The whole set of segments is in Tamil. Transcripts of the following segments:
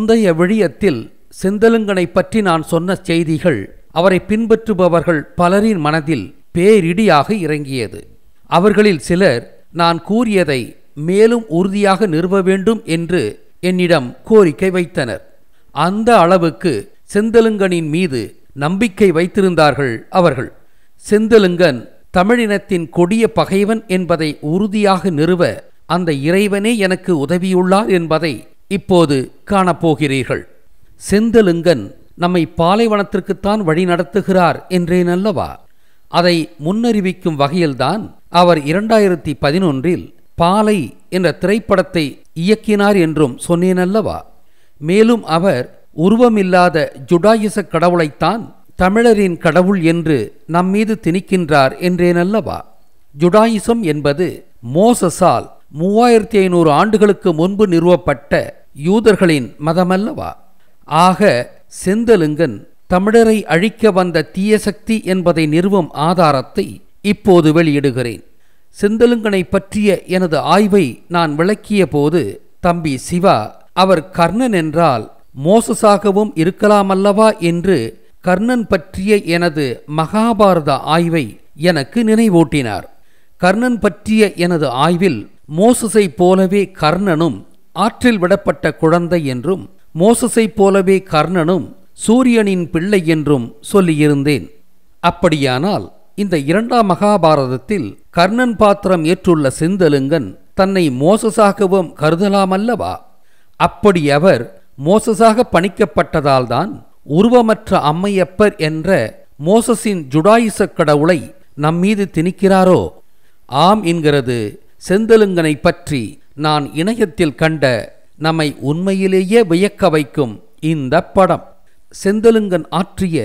முந்தைய விழியத்தில் செந்தலுங்கனை பற்றி நான் சொன்ன செய்திகள் அவரை பின்பற்றுபவர்கள் பலரின் மனதில் பேரிடியாக இறங்கியது அவர்களில் சிலர் நான் கூறியதை மேலும் உறுதியாக நிறுவ வேண்டும் என்று என்னிடம் கோரிக்கை வைத்தனர் அந்த அளவுக்கு செந்தலுங்கனின் மீது நம்பிக்கை வைத்திருந்தார்கள் அவர்கள் செந்தலுங்கன் தமிழினத்தின் கொடிய பகைவன் என்பதை உறுதியாக நிறுவ அந்த இறைவனே எனக்கு உதவியுள்ளார் என்பதை இப்போது காணப்போகிறீர்கள் செந்தலுங்கன் நம்மை பாலைவனத்திற்குத்தான் வழி நடத்துகிறார் என்றேன் அல்லவா அதை முன்னறிவிக்கும் வகையில்தான் அவர் இரண்டாயிரத்தி பதினொன்றில் பாலை என்ற திரைப்படத்தை இயக்கினார் என்றும் சொன்னேன் அல்லவா மேலும் அவர் உருவமில்லாத ஜுடாயிச கடவுளைத்தான் தமிழரின் கடவுள் என்று நம்மீது திணிக்கின்றார் என்றேன் அல்லவா ஜுடாயிசம் என்பது மோசஸால் மூவாயிரத்தி ஐநூறு ஆண்டுகளுக்கு முன்பு நிறுவப்பட்ட யூதர்களின் மதமல்லவா ஆக செந்தலுங்கன் தமிழரை அழிக்க வந்த தீயசக்தி என்பதை நிறுவும் ஆதாரத்தை இப்போது வெளியிடுகிறேன் செந்தலுங்கனை பற்றிய எனது ஆய்வை நான் விளக்கிய போது தம்பி சிவா அவர் கர்ணன் என்றால் மோசஸாகவும் இருக்கலாமல்லவா என்று கர்ணன் பற்றிய எனது மகாபாரத ஆய்வை எனக்கு நினைவூட்டினார் கர்ணன் பற்றிய எனது ஆய்வில் மோசஸை போலவே கர்ணனும் ஆற்றில் விடப்பட்ட குழந்தை என்றும் மோசஸைப் போலவே கர்ணனும் சூரியனின் பிள்ளை என்றும் சொல்லியிருந்தேன் அப்படியானால் இந்த இரண்டாம் மகாபாரதத்தில் கர்ணன் பாத்திரம் ஏற்றுள்ள செந்தலுங்கன் தன்னை மோசஸாகவும் கருதலாமல்லவா அப்படி அவர் மோசஸாக பணிக்கப்பட்டதால்தான் உருவமற்ற அம்மையப்பர் என்ற மோசஸின் ஜுடாயிச கடவுளை நம்மீது திணிக்கிறாரோ ஆம் என்கிறது செந்தலுங்கனை பற்றி நான் இணையத்தில் கண்ட நம்மை உண்மையிலேயே வியக்க வைக்கும் இந்த படம் செந்தலுங்கன் ஆற்றிய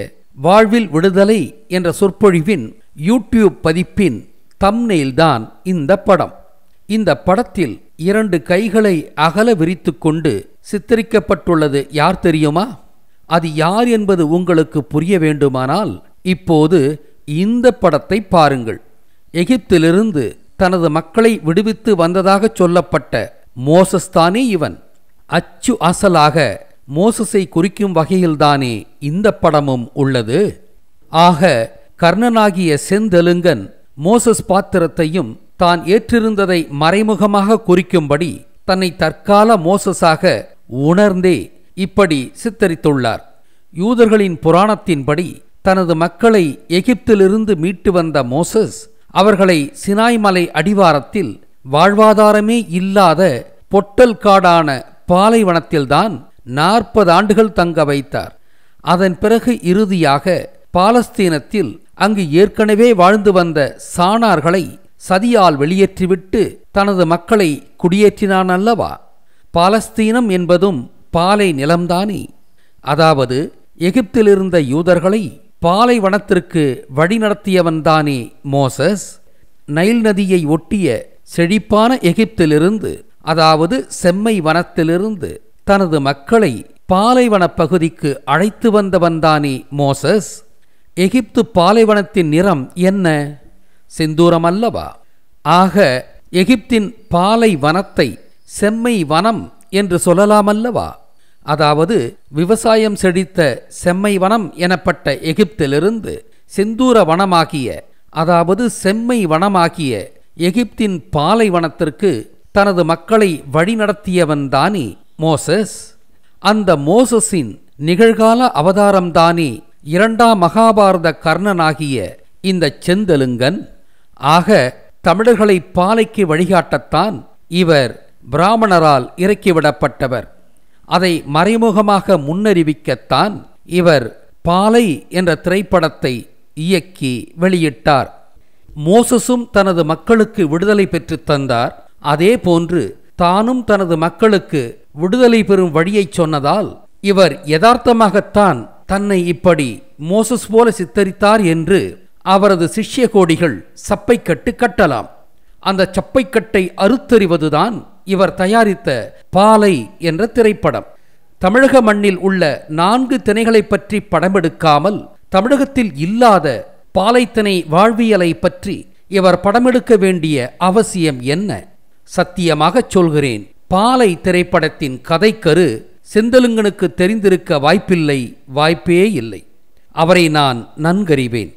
வாழ்வில் விடுதலை என்ற சொற்பொழிவின் யூடியூப் பதிப்பின் தம்னையில்தான் இந்த படம் இந்த படத்தில் இரண்டு கைகளை அகல விரித்து கொண்டு சித்தரிக்கப்பட்டுள்ளது யார் தெரியுமா அது யார் என்பது உங்களுக்கு புரிய வேண்டுமானால் இப்போது இந்த படத்தை பாருங்கள் எகிப்திலிருந்து தனது மக்களை விடுவித்து வந்ததாக சொல்லப்பட்ட மோசஸ்தானே இவன் அச்சு அசலாக மோசஸை குறிக்கும் வகையில்தானே இந்த படமும் உள்ளது ஆக கர்ணனாகிய செந்தெலுங்கன் மோசஸ் பாத்திரத்தையும் தான் ஏற்றிருந்ததை மறைமுகமாக குறிக்கும்படி தன்னை தற்கால மோசஸாக உணர்ந்தே இப்படி சித்தரித்துள்ளார் யூதர்களின் புராணத்தின்படி தனது மக்களை எகிப்திலிருந்து மீட்டு வந்த மோசஸ் அவர்களை சினாய்மலை அடிவாரத்தில் வாழ்வாதாரமே இல்லாத பொட்டல் காடான பாலைவனத்தில்தான் நாற்பது ஆண்டுகள் தங்க வைத்தார் அதன் பிறகு இறுதியாக பாலஸ்தீனத்தில் அங்கு ஏற்கனவே வாழ்ந்து வந்த சாணார்களை சதியால் வெளியேற்றிவிட்டு தனது மக்களை குடியேற்றினான் அல்லவா பாலஸ்தீனம் என்பதும் பாலை நிலம்தானே அதாவது எகிப்திலிருந்த யூதர்களை பாலைவனத்திற்கு வழிநடத்தியவன்தானே மோசஸ் நைல் நதியை ஒட்டிய செழிப்பான எகிப்திலிருந்து அதாவது செம்மை வனத்திலிருந்து தனது மக்களை பாலைவன பகுதிக்கு அழைத்து வந்தவன்தானே மோசஸ் எகிப்து பாலைவனத்தின் நிறம் என்ன செந்தூரம் அல்லவா ஆக எகிப்தின் பாலைவனத்தை செம்மை வனம் என்று சொல்லலாமல்லவா அதாவது விவசாயம் செழித்த செம்மை வனம் எனப்பட்ட எகிப்திலிருந்து செந்தூர வனமாகிய அதாவது செம்மை வனமாகிய எகிப்தின் பாலைவனத்திற்கு தனது மக்களை வழிநடத்தியவன் தானி மோசஸ் அந்த மோசஸின் நிகழ்கால அவதாரம்தானே இரண்டாம் மகாபாரத கர்ணனாகிய இந்த செந்தெலுங்கன் ஆக தமிழர்களை பாலைக்கு வழிகாட்டத்தான் இவர் பிராமணரால் இறக்கிவிடப்பட்டவர் அதை மறைமுகமாக முன்னறிவிக்கத்தான் இவர் பாலை என்ற திரைப்படத்தை இயக்கி வெளியிட்டார் மோசஸும் தனது மக்களுக்கு விடுதலை பெற்று தந்தார் அதே போன்று தானும் தனது மக்களுக்கு விடுதலை பெறும் வழியை சொன்னதால் இவர் யதார்த்தமாகத்தான் தன்னை இப்படி மோசஸ் போல சித்தரித்தார் என்று அவரது சிஷ்ய கோடிகள் சப்பைக்கட்டு கட்டலாம் அந்த சப்பைக்கட்டை அறுத்தறிவதுதான் இவர் தயாரித்த பாலை என்ற திரைப்படம் தமிழக மண்ணில் உள்ள நான்கு திணைகளை பற்றி படமெடுக்காமல் தமிழகத்தில் இல்லாத பாலைத்திணை வாழ்வியலை பற்றி இவர் படமெடுக்க வேண்டிய அவசியம் என்ன சத்தியமாகச் சொல்கிறேன் பாலை திரைப்படத்தின் கதைக்கரு செந்தலுங்கனுக்கு தெரிந்திருக்க வாய்ப்பில்லை வாய்ப்பே இல்லை அவரை நான் நன்கறிவேன்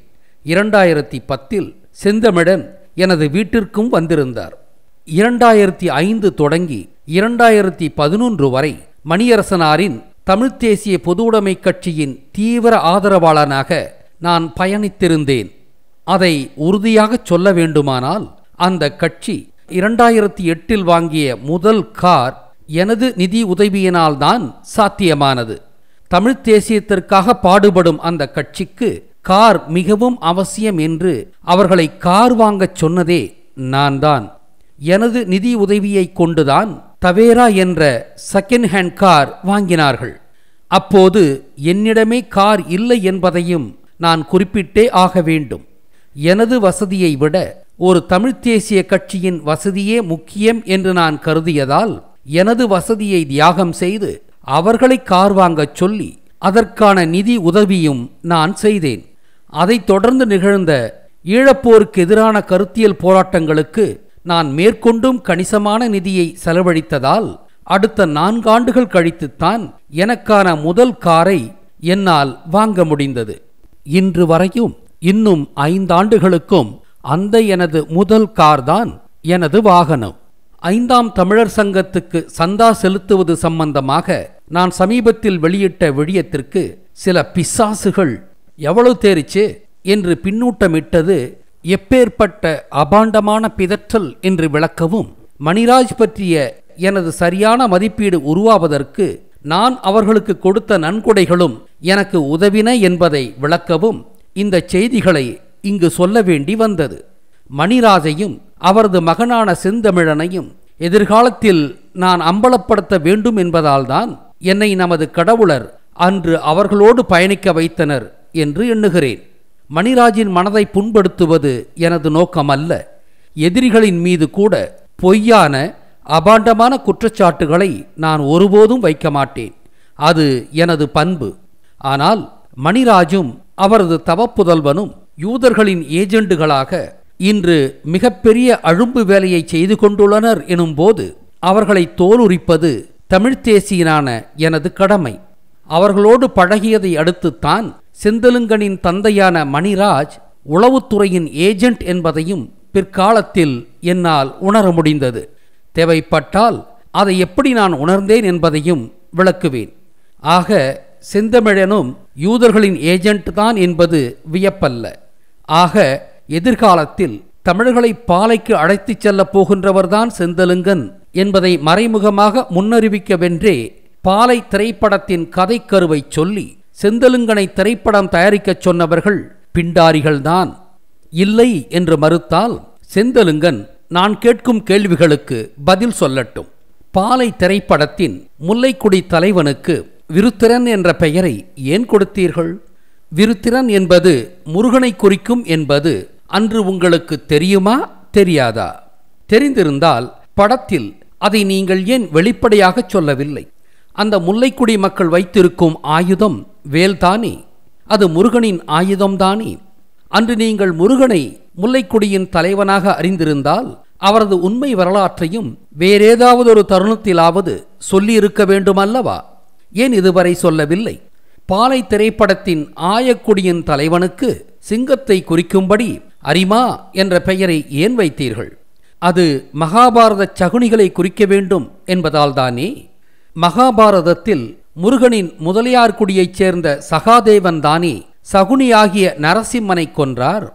இரண்டாயிரத்தி பத்தில் செந்தமிடன் எனது வீட்டிற்கும் வந்திருந்தார் இரண்டாயிரத்தி ஐந்து தொடங்கி இரண்டாயிரத்தி பதினொன்று வரை மணியரசனாரின் தமிழ்த் தேசிய பொதுவுடைமை கட்சியின் தீவிர ஆதரவாளனாக நான் பயணித்திருந்தேன் அதை உறுதியாக சொல்ல வேண்டுமானால் அந்த கட்சி இரண்டாயிரத்தி எட்டில் வாங்கிய முதல் கார் எனது நிதி உதவியினால்தான் சாத்தியமானது தமிழ்த் தேசியத்திற்காக பாடுபடும் அந்த கட்சிக்கு கார் மிகவும் அவசியம் என்று அவர்களை கார் வாங்கச் சொன்னதே நான்தான் எனது நிதி உதவியை கொண்டுதான் தவேரா என்ற செகண்ட் ஹேண்ட் கார் வாங்கினார்கள் அப்போது என்னிடமே கார் இல்லை என்பதையும் நான் குறிப்பிட்டே ஆக வேண்டும் எனது வசதியை விட ஒரு தமிழ்த் தேசிய கட்சியின் வசதியே முக்கியம் என்று நான் கருதியதால் எனது வசதியை தியாகம் செய்து அவர்களை கார் வாங்கச் சொல்லி அதற்கான நிதி உதவியும் நான் செய்தேன் அதைத் தொடர்ந்து நிகழ்ந்த ஈழப்போருக்கு எதிரான கருத்தியல் போராட்டங்களுக்கு நான் மேற்கொண்டும் கணிசமான நிதியை செலவழித்ததால் அடுத்த நான்காண்டுகள் கழித்துத்தான் எனக்கான முதல் காரை என்னால் வாங்க முடிந்தது இன்று வரையும் இன்னும் ஐந்தாண்டுகளுக்கும் அந்த எனது முதல் கார்தான் எனது வாகனம் ஐந்தாம் தமிழர் சங்கத்துக்கு சந்தா செலுத்துவது சம்பந்தமாக நான் சமீபத்தில் வெளியிட்ட விழியத்திற்கு சில பிசாசுகள் எவ்வளவு தேரிச்சு என்று பின்னூட்டமிட்டது எப்பேற்பட்ட அபாண்டமான பிதற்றல் என்று விளக்கவும் மணிராஜ் பற்றிய எனது சரியான மதிப்பீடு உருவாவதற்கு நான் அவர்களுக்கு கொடுத்த நன்கொடைகளும் எனக்கு உதவின என்பதை விளக்கவும் இந்த செய்திகளை இங்கு சொல்ல வேண்டி வந்தது மணிராஜையும் அவரது மகனான செந்தமிழனையும் எதிர்காலத்தில் நான் அம்பலப்படுத்த வேண்டும் என்பதால்தான் என்னை நமது கடவுளர் அன்று அவர்களோடு பயணிக்க வைத்தனர் என்று எண்ணுகிறேன் மணிராஜின் மனதை புண்படுத்துவது எனது நோக்கம் அல்ல எதிரிகளின் மீது கூட பொய்யான அபாண்டமான குற்றச்சாட்டுகளை நான் ஒருபோதும் வைக்க மாட்டேன் அது எனது பண்பு ஆனால் மணிராஜும் அவரது தவப்புதல்வனும் யூதர்களின் ஏஜெண்டுகளாக இன்று மிகப்பெரிய அழும்பு வேலையை செய்து கொண்டுள்ளனர் எனும்போது அவர்களை தோலுரிப்பது தமிழ்த் தேசியனான எனது கடமை அவர்களோடு பழகியதை அடுத்துத்தான் செந்தலுங்கனின் தந்தையான மணிராஜ் உளவுத்துறையின் ஏஜெண்ட் என்பதையும் பிற்காலத்தில் என்னால் உணர முடிந்தது தேவைப்பட்டால் அதை எப்படி நான் உணர்ந்தேன் என்பதையும் விளக்குவேன் ஆக செந்தமிழனும் யூதர்களின் ஏஜெண்ட் தான் என்பது வியப்பல்ல ஆக எதிர்காலத்தில் தமிழர்களை பாலைக்கு அழைத்துச் செல்லப் போகின்றவர்தான் செந்தலுங்கன் என்பதை மறைமுகமாக முன்னறிவிக்கவென்றே பாலை திரைப்படத்தின் கதைக்கருவை சொல்லி செந்தலுங்கனை திரைப்படம் தயாரிக்கச் சொன்னவர்கள் பிண்டாரிகள்தான் இல்லை என்று மறுத்தால் செந்தலுங்கன் நான் கேட்கும் கேள்விகளுக்கு பதில் சொல்லட்டும் பாலை திரைப்படத்தின் முல்லைக்குடி தலைவனுக்கு விருத்திரன் என்ற பெயரை ஏன் கொடுத்தீர்கள் விருத்திரன் என்பது முருகனை குறிக்கும் என்பது அன்று உங்களுக்கு தெரியுமா தெரியாதா தெரிந்திருந்தால் படத்தில் அதை நீங்கள் ஏன் வெளிப்படையாக சொல்லவில்லை அந்த முல்லைக்குடி மக்கள் வைத்திருக்கும் ஆயுதம் வேல்தானே அது முருகனின் ஆயுதம்தானே அன்று நீங்கள் முருகனை முல்லைக்குடியின் தலைவனாக அறிந்திருந்தால் அவரது உண்மை வரலாற்றையும் வேறேதாவது ஒரு தருணத்திலாவது சொல்லியிருக்க வேண்டுமல்லவா ஏன் இதுவரை சொல்லவில்லை பாலை திரைப்படத்தின் ஆயக்குடியின் தலைவனுக்கு சிங்கத்தை குறிக்கும்படி அரிமா என்ற பெயரை ஏன் வைத்தீர்கள் அது மகாபாரத சகுனிகளை குறிக்க வேண்டும் என்பதால்தானே மகாபாரதத்தில் முருகனின் முதலியார்குடியைச் சேர்ந்த சகாதேவன் தானே சகுனியாகிய நரசிம்மனை கொன்றார்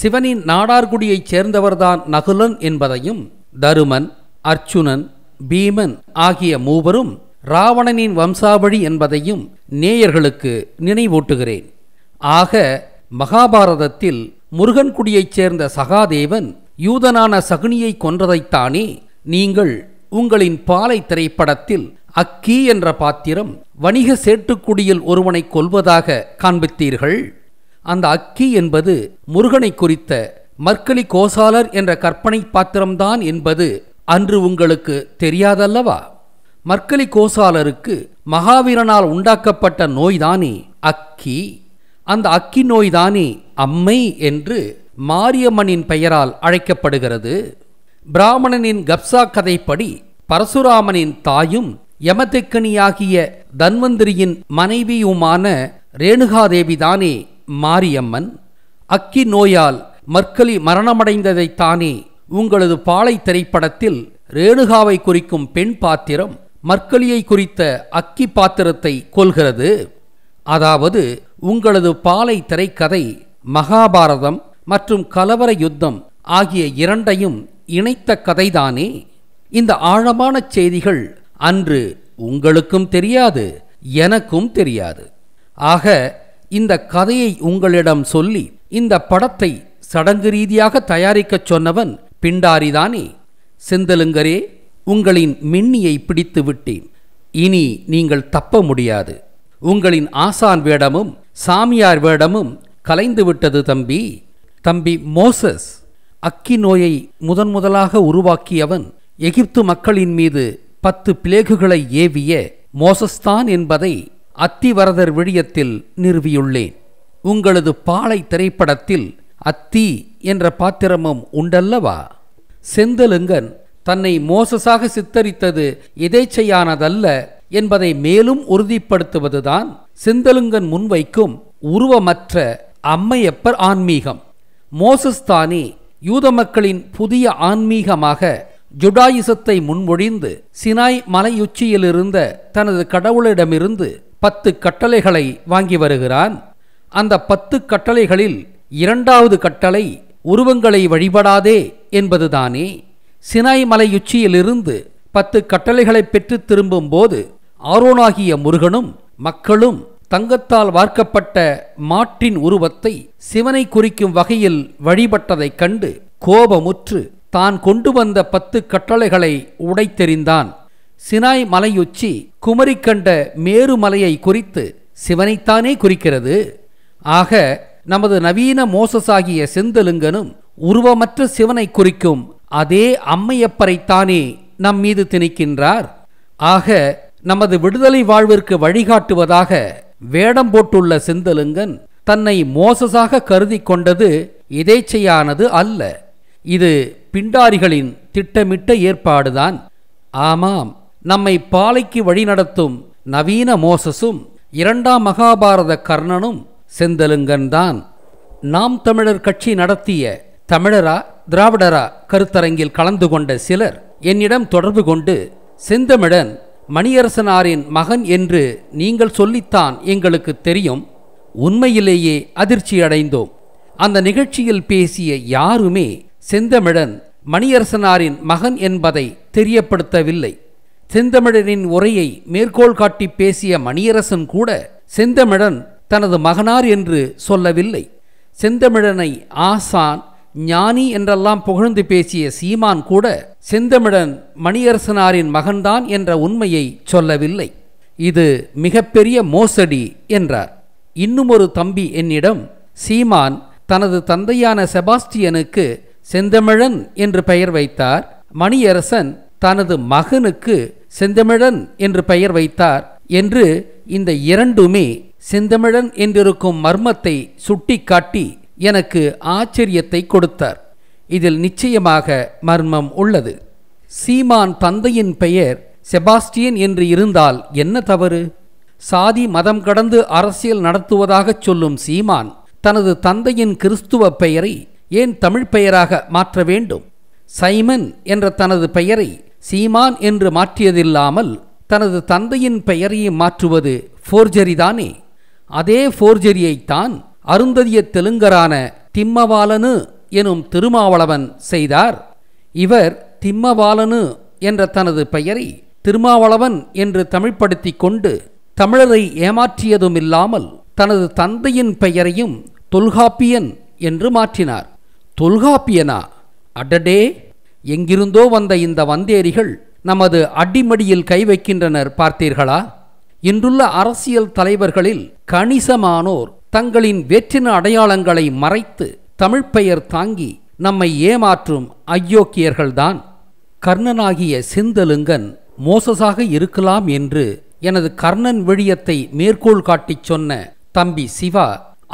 சிவனின் நாடார்குடியைச் சேர்ந்தவர்தான் நகுலன் என்பதையும் தருமன் அர்ச்சுனன் பீமன் ஆகிய மூவரும் ராவணனின் வம்சாவழி என்பதையும் நேயர்களுக்கு நினைவூட்டுகிறேன் ஆக மகாபாரதத்தில் குடியைச் சேர்ந்த சகாதேவன் யூதனான சகுனியை கொன்றதைத்தானே நீங்கள் உங்களின் பாலை திரைப்படத்தில் அக்கி என்ற பாத்திரம் வணிக சேட்டுக்குடியில் ஒருவனை கொல்வதாக காண்பித்தீர்கள் அந்த அக்கி என்பது முருகனை குறித்த மர்க்கலி கோசாலர் என்ற கற்பனை பாத்திரம்தான் என்பது அன்று உங்களுக்கு தெரியாதல்லவா மர்க்கலி கோசாலருக்கு மகாவீரனால் உண்டாக்கப்பட்ட நோய்தானே அக்கி அந்த அக்கி நோய்தானே அம்மை என்று மாரியம்மனின் பெயரால் அழைக்கப்படுகிறது பிராமணனின் கப்சா கதைப்படி பரசுராமனின் தாயும் யமதெக்கனியாகிய தன்வந்திரியின் மனைவியுமான ரேணுகாதேவிதானே மாரியம்மன் அக்கி நோயால் மர்க்கலி மரணமடைந்ததைத்தானே உங்களது பாலை திரைப்படத்தில் ரேணுகாவை குறிக்கும் பெண் பாத்திரம் மர்க்கலியை குறித்த அக்கி பாத்திரத்தை கொள்கிறது அதாவது உங்களது பாலை திரைக்கதை மகாபாரதம் மற்றும் கலவர யுத்தம் ஆகிய இரண்டையும் இணைத்த கதைதானே இந்த ஆழமான செய்திகள் அன்று உங்களுக்கும் தெரியாது எனக்கும் தெரியாது ஆக இந்த கதையை உங்களிடம் சொல்லி இந்த படத்தை சடங்கு ரீதியாக தயாரிக்கச் சொன்னவன் பிண்டாரிதானே செந்தலுங்கரே உங்களின் மின்னியை பிடித்து விட்டேன் இனி நீங்கள் தப்ப முடியாது உங்களின் ஆசான் வேடமும் சாமியார் வேடமும் கலைந்து விட்டது தம்பி தம்பி மோசஸ் அக்கி நோயை முதன் முதலாக உருவாக்கியவன் எகிப்து மக்களின் மீது பத்து பிளேகுகளை ஏவிய மோசஸ்தான் என்பதை அத்திவரதர் விழியத்தில் நிறுவியுள்ளேன் உங்களது பாலை திரைப்படத்தில் அத்தி என்ற பாத்திரமும் உண்டல்லவா செந்தலுங்கன் தன்னை மோசஸாக சித்தரித்தது எதேச்சையானதல்ல என்பதை மேலும் உறுதிப்படுத்துவதுதான் செந்தலுங்கன் முன்வைக்கும் உருவமற்ற அம்மையப்பர் ஆன்மீகம் மோசஸ்தானி யூத மக்களின் புதிய ஆன்மீகமாக ஜுடாயிசத்தை முன்மொழிந்து சினாய் மலையுச்சியில் இருந்த தனது கடவுளிடமிருந்து பத்து கட்டளைகளை வாங்கி வருகிறான் அந்த பத்து கட்டளைகளில் இரண்டாவது கட்டளை உருவங்களை வழிபடாதே என்பதுதானே சினாய் மலையுச்சியிலிருந்து பத்து கட்டளைகளை பெற்று திரும்பும்போது ஆரோனாகிய முருகனும் மக்களும் தங்கத்தால் வார்க்கப்பட்ட மாட்டின் உருவத்தை சிவனை குறிக்கும் வகையில் வழிபட்டதைக் கண்டு கோபமுற்று தான் கொண்டு வந்த பத்து கட்டளைகளை உடைத்தெறிந்தான் சினாய் மலையொச்சி குமரி கண்ட மேருமலையை குறித்து சிவனைத்தானே குறிக்கிறது ஆக நமது நவீன மோசஸாகிய செந்தலுங்கனும் உருவமற்ற சிவனை குறிக்கும் அதே அம்மையப்பரைத்தானே நம் மீது திணிக்கின்றார் ஆக நமது விடுதலை வாழ்விற்கு வழிகாட்டுவதாக வேடம் போட்டுள்ள செந்தலுங்கன் தன்னை மோசஸாக கருதி கொண்டது எதேச்சையானது அல்ல இது பிண்டாரிகளின் திட்டமிட்ட ஏற்பாடுதான் ஆமாம் நம்மை பாலைக்கு வழிநடத்தும் நவீன மோசஸும் இரண்டாம் மகாபாரத கர்ணனும் செந்தலுங்கன்தான் நாம் தமிழர் கட்சி நடத்திய தமிழரா திராவிடரா கருத்தரங்கில் கலந்து கொண்ட சிலர் என்னிடம் தொடர்பு கொண்டு செந்தமிழன் மணியரசனாரின் மகன் என்று நீங்கள் சொல்லித்தான் எங்களுக்கு தெரியும் உண்மையிலேயே அதிர்ச்சி அடைந்தோம் அந்த நிகழ்ச்சியில் பேசிய யாருமே செந்தமிழன் மணியரசனாரின் மகன் என்பதை தெரியப்படுத்தவில்லை செந்தமிழனின் உரையை மேற்கோள் காட்டி பேசிய மணியரசன் கூட செந்தமிழன் தனது மகனார் என்று சொல்லவில்லை செந்தமிழனை ஆசான் ஞானி என்றெல்லாம் புகழ்ந்து பேசிய சீமான் கூட செந்தமிழன் மணியரசனாரின் மகன்தான் என்ற உண்மையை சொல்லவில்லை இது மிகப்பெரிய மோசடி என்றார் இன்னுமொரு தம்பி என்னிடம் சீமான் தனது தந்தையான செபாஸ்டியனுக்கு செந்தமிழன் என்று பெயர் வைத்தார் மணியரசன் தனது மகனுக்கு செந்தமிழன் என்று பெயர் வைத்தார் என்று இந்த இரண்டுமே செந்தமிழன் என்றிருக்கும் மர்மத்தை சுட்டிக்காட்டி எனக்கு ஆச்சரியத்தை கொடுத்தார் இதில் நிச்சயமாக மர்மம் உள்ளது சீமான் தந்தையின் பெயர் செபாஸ்டியன் என்று இருந்தால் என்ன தவறு சாதி மதம் கடந்து அரசியல் நடத்துவதாகச் சொல்லும் சீமான் தனது தந்தையின் கிறிஸ்துவ பெயரை ஏன் தமிழ் பெயராக மாற்ற வேண்டும் சைமன் என்ற தனது பெயரை சீமான் என்று மாற்றியதில்லாமல் தனது தந்தையின் பெயரையும் மாற்றுவது ஃபோர்ஜரிதானே அதே ஃபோர்ஜரியைத்தான் அருந்ததிய தெலுங்கரான திம்மவாலனு எனும் திருமாவளவன் செய்தார் இவர் திம்மவாலனு என்ற தனது பெயரை திருமாவளவன் என்று தமிழ்படுத்தி கொண்டு தமிழரை ஏமாற்றியதுமில்லாமல் தனது தந்தையின் பெயரையும் தொல்காப்பியன் என்று மாற்றினார் தொல்காப்பியனா அடடே எங்கிருந்தோ வந்த இந்த வந்தேரிகள் நமது அடிமடியில் கை வைக்கின்றனர் பார்த்தீர்களா இன்றுள்ள அரசியல் தலைவர்களில் கணிசமானோர் தங்களின் வெற்றின அடையாளங்களை மறைத்து தமிழ்ப்பெயர் தாங்கி நம்மை ஏமாற்றும் அயோக்கியர்கள்தான் கர்ணனாகிய செந்தலுங்கன் மோசஸாக இருக்கலாம் என்று எனது கர்ணன் விழியத்தை மேற்கோள் காட்டிச் சொன்ன தம்பி சிவா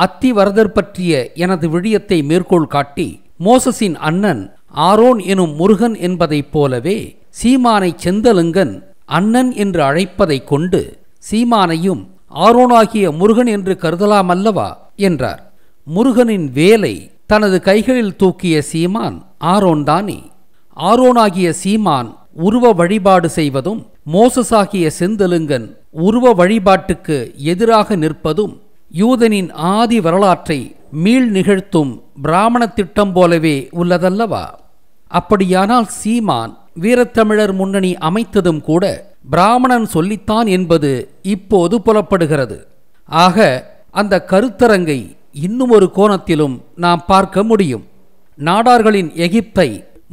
அத்திவரதர் பற்றிய எனது விழியத்தை மேற்கோள் காட்டி மோசஸின் அண்ணன் ஆரோன் எனும் முருகன் என்பதைப் போலவே சீமானை செந்தலுங்கன் அண்ணன் என்று அழைப்பதைக் கொண்டு சீமானையும் ஆரோனாகிய முருகன் என்று கருதலாமல்லவா என்றார் முருகனின் வேலை தனது கைகளில் தூக்கிய சீமான் ஆரோன்தானே ஆரோனாகிய சீமான் உருவ வழிபாடு செய்வதும் மோசஸாகிய செந்தலுங்கன் உருவ வழிபாட்டுக்கு எதிராக நிற்பதும் யூதனின் ஆதி வரலாற்றை மீள் நிகழ்த்தும் பிராமண திட்டம் போலவே உள்ளதல்லவா அப்படியானால் சீமான் வீரத்தமிழர் முன்னணி அமைத்ததும் கூட பிராமணன் சொல்லித்தான் என்பது இப்போது புலப்படுகிறது ஆக அந்த கருத்தரங்கை இன்னும் ஒரு கோணத்திலும் நாம் பார்க்க முடியும் நாடார்களின் எகிப்தை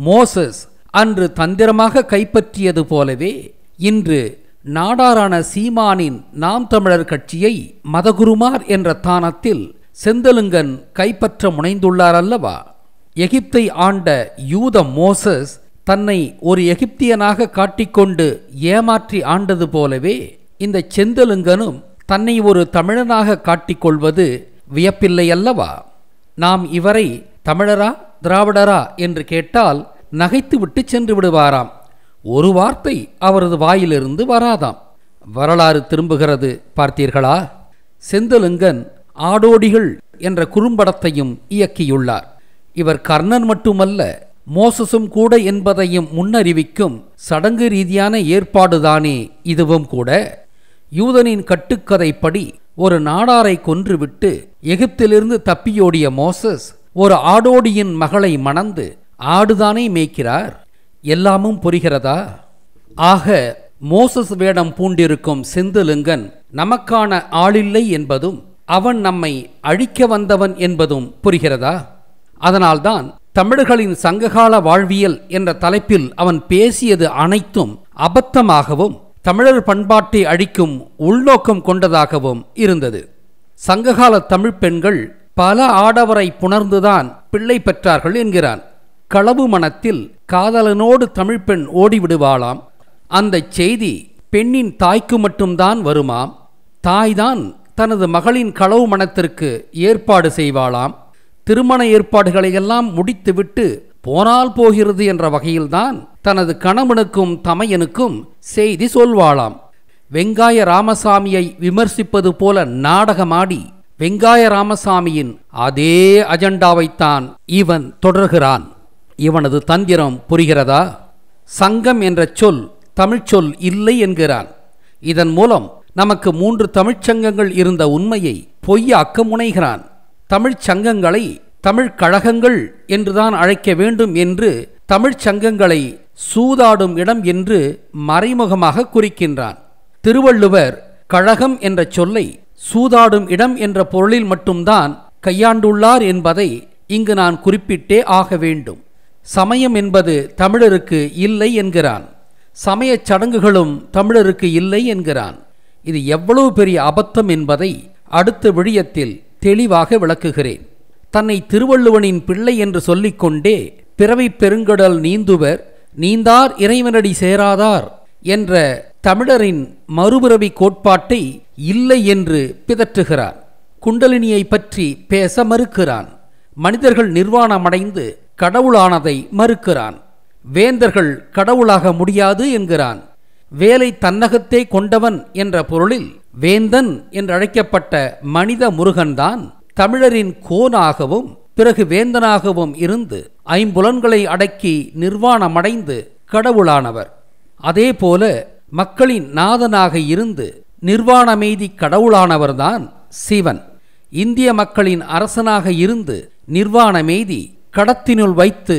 மோசஸ் அன்று தந்திரமாக கைப்பற்றியது போலவே இன்று நாடாரான சீமானின் நாம் தமிழர் கட்சியை மதகுருமார் என்ற தானத்தில் செந்தலுங்கன் கைப்பற்ற முனைந்துள்ளார் அல்லவா எகிப்தை ஆண்ட யூத மோசஸ் தன்னை ஒரு எகிப்தியனாக காட்டிக்கொண்டு ஏமாற்றி ஆண்டது போலவே இந்த செந்தலுங்கனும் தன்னை ஒரு தமிழனாக காட்டிக்கொள்வது வியப்பில்லை அல்லவா நாம் இவரை தமிழரா திராவிடரா என்று கேட்டால் நகைத்துவிட்டு சென்று விடுவாராம் ஒரு வார்த்தை அவரது வாயிலிருந்து வராதாம் வரலாறு திரும்புகிறது பார்த்தீர்களா செந்தலுங்கன் ஆடோடிகள் என்ற குறும்படத்தையும் இயக்கியுள்ளார் இவர் கர்ணன் மட்டுமல்ல மோசஸும் கூட என்பதையும் முன்னறிவிக்கும் சடங்கு ரீதியான ஏற்பாடுதானே இதுவும் கூட யூதனின் கட்டுக்கதைப்படி ஒரு நாடாரை கொன்றுவிட்டு எகிப்திலிருந்து தப்பியோடிய மோசஸ் ஒரு ஆடோடியின் மகளை மணந்து ஆடுதானே மேய்க்கிறார் எல்லாமும் புரிகிறதா ஆக மோசஸ் வேடம் பூண்டிருக்கும் செந்திலுங்கன் நமக்கான ஆளில்லை என்பதும் அவன் நம்மை அழிக்க வந்தவன் என்பதும் புரிகிறதா அதனால்தான் தமிழர்களின் சங்ககால வாழ்வியல் என்ற தலைப்பில் அவன் பேசியது அனைத்தும் அபத்தமாகவும் தமிழர் பண்பாட்டை அழிக்கும் உள்நோக்கம் கொண்டதாகவும் இருந்தது சங்ககால தமிழ் பெண்கள் பல ஆடவரை புணர்ந்துதான் பிள்ளை பெற்றார்கள் என்கிறான் களவு மனத்தில் காதலனோடு தமிழ்ப்பெண் ஓடிவிடுவாளாம் அந்த செய்தி பெண்ணின் தாய்க்கு மட்டும்தான் வருமாம் தாய்தான் தனது மகளின் களவு மனத்திற்கு ஏற்பாடு செய்வாளாம் திருமண ஏற்பாடுகளையெல்லாம் முடித்துவிட்டு போனால் போகிறது என்ற வகையில்தான் தனது கணவனுக்கும் தமையனுக்கும் செய்தி சொல்வாளாம் வெங்காய ராமசாமியை விமர்சிப்பது போல நாடகமாடி வெங்காய ராமசாமியின் அதே அஜெண்டாவைத்தான் இவன் தொடர்கிறான் இவனது தந்திரம் புரிகிறதா சங்கம் என்ற சொல் தமிழ்ச்சொல் இல்லை என்கிறான் இதன் மூலம் நமக்கு மூன்று தமிழ்ச்சங்கங்கள் இருந்த உண்மையை பொய்யாக்க முனைகிறான் தமிழ்ச்சங்கங்களை தமிழ்க் கழகங்கள் என்றுதான் அழைக்க வேண்டும் என்று தமிழ்ச்சங்கங்களை சூதாடும் இடம் என்று மறைமுகமாக குறிக்கின்றான் திருவள்ளுவர் கழகம் என்ற சொல்லை சூதாடும் இடம் என்ற பொருளில் மட்டும்தான் கையாண்டுள்ளார் என்பதை இங்கு நான் குறிப்பிட்டே ஆக வேண்டும் சமயம் என்பது தமிழருக்கு இல்லை என்கிறான் சமயச் சடங்குகளும் தமிழருக்கு இல்லை என்கிறான் இது எவ்வளவு பெரிய அபத்தம் என்பதை அடுத்த விழியத்தில் தெளிவாக விளக்குகிறேன் தன்னை திருவள்ளுவனின் பிள்ளை என்று சொல்லிக்கொண்டே பிறவை பெருங்கடல் நீந்துவர் நீந்தார் இறைவனடி சேராதார் என்ற தமிழரின் மறுபிறவி கோட்பாட்டை இல்லை என்று பிதற்றுகிறார் குண்டலினியை பற்றி பேச மறுக்கிறான் மனிதர்கள் நிர்வாணமடைந்து கடவுளானதை மறுக்கிறான் வேந்தர்கள் கடவுளாக முடியாது என்கிறான் வேலை தன்னகத்தே கொண்டவன் என்ற பொருளில் வேந்தன் என்றழைக்கப்பட்ட மனித முருகன்தான் தமிழரின் கோனாகவும் பிறகு வேந்தனாகவும் இருந்து ஐம்புலன்களை அடக்கி நிர்வாணமடைந்து கடவுளானவர் அதேபோல மக்களின் நாதனாக இருந்து நிர்வாணமெய்தி கடவுளானவர்தான் சிவன் இந்திய மக்களின் அரசனாக இருந்து நிர்வாணமெய்தி கடத்தினுள் வைத்து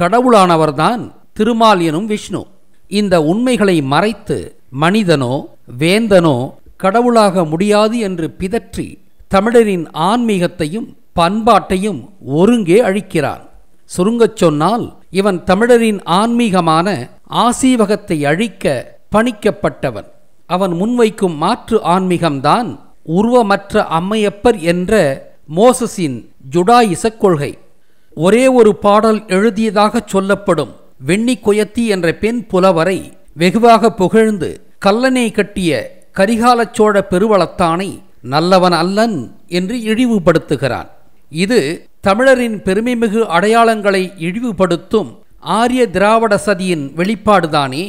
கடவுளானவர்தான் திருமால் எனும் விஷ்ணு இந்த உண்மைகளை மறைத்து மனிதனோ வேந்தனோ கடவுளாக முடியாது என்று பிதற்றி தமிழரின் ஆன்மீகத்தையும் பண்பாட்டையும் ஒருங்கே அழிக்கிறான் சுருங்கச் சொன்னால் இவன் தமிழரின் ஆன்மீகமான ஆசீவகத்தை அழிக்க பணிக்கப்பட்டவன் அவன் முன்வைக்கும் மாற்று ஆன்மீகம்தான் உருவமற்ற அம்மையப்பர் என்ற மோசஸின் ஜுடாயிச கொள்கை ஒரே ஒரு பாடல் எழுதியதாக சொல்லப்படும் வெண்ணி கொயத்தி என்ற பெண் புலவரை வெகுவாக புகழ்ந்து கல்லனை கட்டிய கரிகால சோழ பெருவளத்தானை நல்லவன் அல்லன் என்று இழிவுபடுத்துகிறான் இது தமிழரின் பெருமைமிகு அடையாளங்களை இழிவுபடுத்தும் ஆரிய திராவிட சதியின் வெளிப்பாடுதானே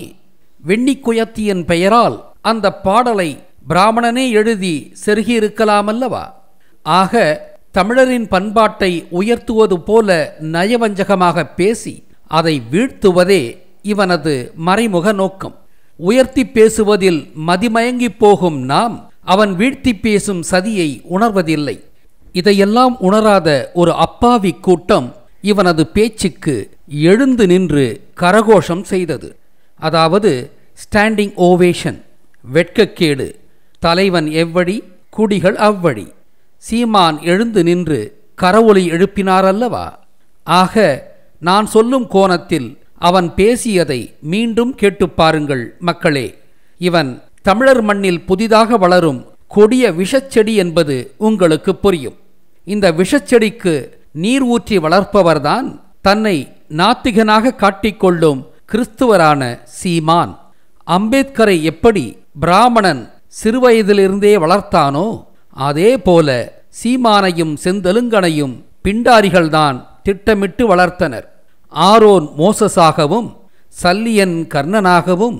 வெண்ணிக்குயத்தியின் பெயரால் அந்த பாடலை பிராமணனே எழுதி செருகியிருக்கலாமல்லவா ஆக தமிழரின் பண்பாட்டை உயர்த்துவது போல நயவஞ்சகமாக பேசி அதை வீழ்த்துவதே இவனது மறைமுக நோக்கம் உயர்த்தி பேசுவதில் மதிமயங்கி போகும் நாம் அவன் வீழ்த்தி பேசும் சதியை உணர்வதில்லை இதையெல்லாம் உணராத ஒரு அப்பாவி கூட்டம் இவனது பேச்சுக்கு எழுந்து நின்று கரகோஷம் செய்தது அதாவது ஸ்டாண்டிங் ஓவேஷன் வெட்கக்கேடு தலைவன் எவ்வழி குடிகள் அவ்வழி சீமான் எழுந்து நின்று கரவொலி எழுப்பினாரல்லவா ஆக நான் சொல்லும் கோணத்தில் அவன் பேசியதை மீண்டும் பாருங்கள் மக்களே இவன் தமிழர் மண்ணில் புதிதாக வளரும் கொடிய விஷச்செடி என்பது உங்களுக்கு புரியும் இந்த விஷச்செடிக்கு நீர் ஊற்றி வளர்ப்பவர்தான் தன்னை நாத்திகனாக காட்டிக்கொள்ளும் கிறிஸ்துவரான சீமான் அம்பேத்கரை எப்படி பிராமணன் சிறுவயதிலிருந்தே வளர்த்தானோ அதே போல சீமானையும் செந்தெலுங்கனையும் பிண்டாரிகள்தான் திட்டமிட்டு வளர்த்தனர் ஆரோன் மோசஸாகவும் சல்லியன் கர்ணனாகவும்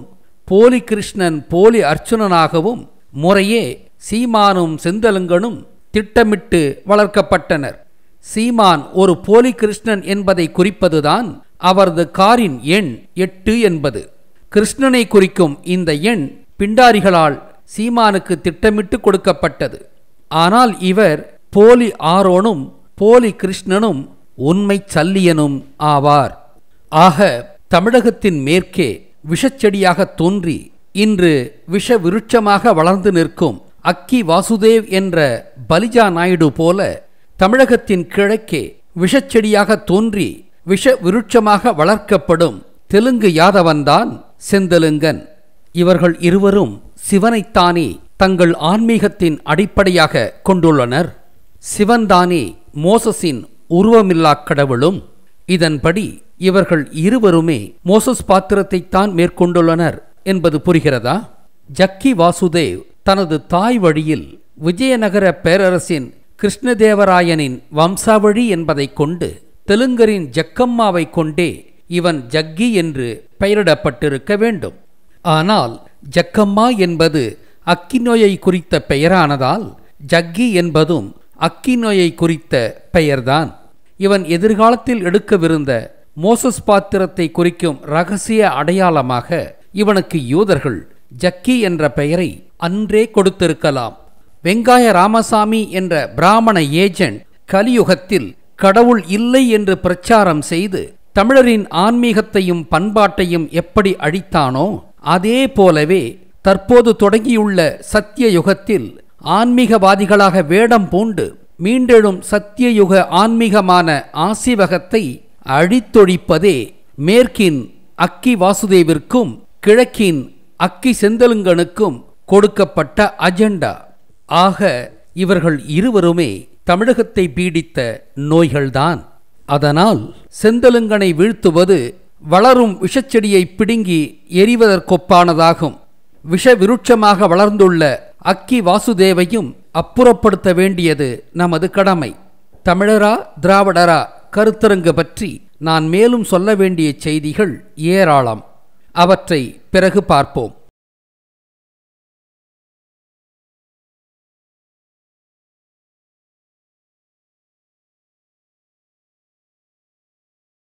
போலி கிருஷ்ணன் போலி அர்ச்சுனனாகவும் முறையே சீமானும் செந்தலுங்கனும் திட்டமிட்டு வளர்க்கப்பட்டனர் சீமான் ஒரு போலி கிருஷ்ணன் என்பதை குறிப்பதுதான் அவரது காரின் எண் எட்டு என்பது கிருஷ்ணனை குறிக்கும் இந்த எண் பிண்டாரிகளால் சீமானுக்கு திட்டமிட்டு கொடுக்கப்பட்டது ஆனால் இவர் போலி ஆரோனும் போலி கிருஷ்ணனும் உண்மை சல்லியனும் ஆவார் ஆக தமிழகத்தின் மேற்கே விஷச்செடியாக தோன்றி இன்று விஷ விருட்சமாக வளர்ந்து நிற்கும் அக்கி வாசுதேவ் என்ற பலிஜா நாயுடு போல தமிழகத்தின் கிழக்கே விஷச்செடியாக தோன்றி விஷ விருட்சமாக வளர்க்கப்படும் தெலுங்கு யாதவன்தான் செந்தலுங்கன் இவர்கள் இருவரும் சிவனைத்தானே தங்கள் ஆன்மீகத்தின் அடிப்படையாக கொண்டுள்ளனர் சிவன்தானே மோசஸின் உருவமில்லா கடவுளும் இதன்படி இவர்கள் இருவருமே மோசஸ் பாத்திரத்தைத்தான் மேற்கொண்டுள்ளனர் என்பது புரிகிறதா ஜக்கி வாசுதேவ் தனது தாய் வழியில் விஜயநகர பேரரசின் கிருஷ்ணதேவராயனின் வம்சாவழி என்பதை கொண்டு தெலுங்கரின் ஜக்கம்மாவை கொண்டே இவன் ஜக்கி என்று பெயரிடப்பட்டிருக்க வேண்டும் ஆனால் ஜக்கம்மா என்பது அக்கி நோயை குறித்த பெயரானதால் ஜக்கி என்பதும் அக்கி நோயை குறித்த பெயர்தான் இவன் எதிர்காலத்தில் எடுக்கவிருந்த மோசஸ் பாத்திரத்தை குறிக்கும் ரகசிய அடையாளமாக இவனுக்கு யூதர்கள் ஜக்கி என்ற பெயரை அன்றே கொடுத்திருக்கலாம் வெங்காய ராமசாமி என்ற பிராமண ஏஜென்ட் கலியுகத்தில் கடவுள் இல்லை என்று பிரச்சாரம் செய்து தமிழரின் ஆன்மீகத்தையும் பண்பாட்டையும் எப்படி அழித்தானோ அதே போலவே தற்போது தொடங்கியுள்ள சத்திய யுகத்தில் ஆன்மீகவாதிகளாக வேடம் பூண்டு மீண்டெழும் யுக ஆன்மீகமான ஆசிவகத்தை அழித்தொழிப்பதே மேற்கின் அக்கி வாசுதேவிற்கும் கிழக்கின் அக்கி செந்தலுங்கனுக்கும் கொடுக்கப்பட்ட அஜெண்டா ஆக இவர்கள் இருவருமே தமிழகத்தை பீடித்த நோய்கள்தான் அதனால் செந்தலுங்கனை வீழ்த்துவது வளரும் விஷச்செடியை பிடுங்கி எரிவதற்கொப்பானதாகும் விஷ விருட்சமாக வளர்ந்துள்ள அக்கி வாசுதேவையும் அப்புறப்படுத்த வேண்டியது நமது கடமை தமிழரா திராவிடரா கருத்தரங்கு பற்றி நான் மேலும் சொல்ல வேண்டிய செய்திகள் ஏராளம் அவற்றை பிறகு பார்ப்போம்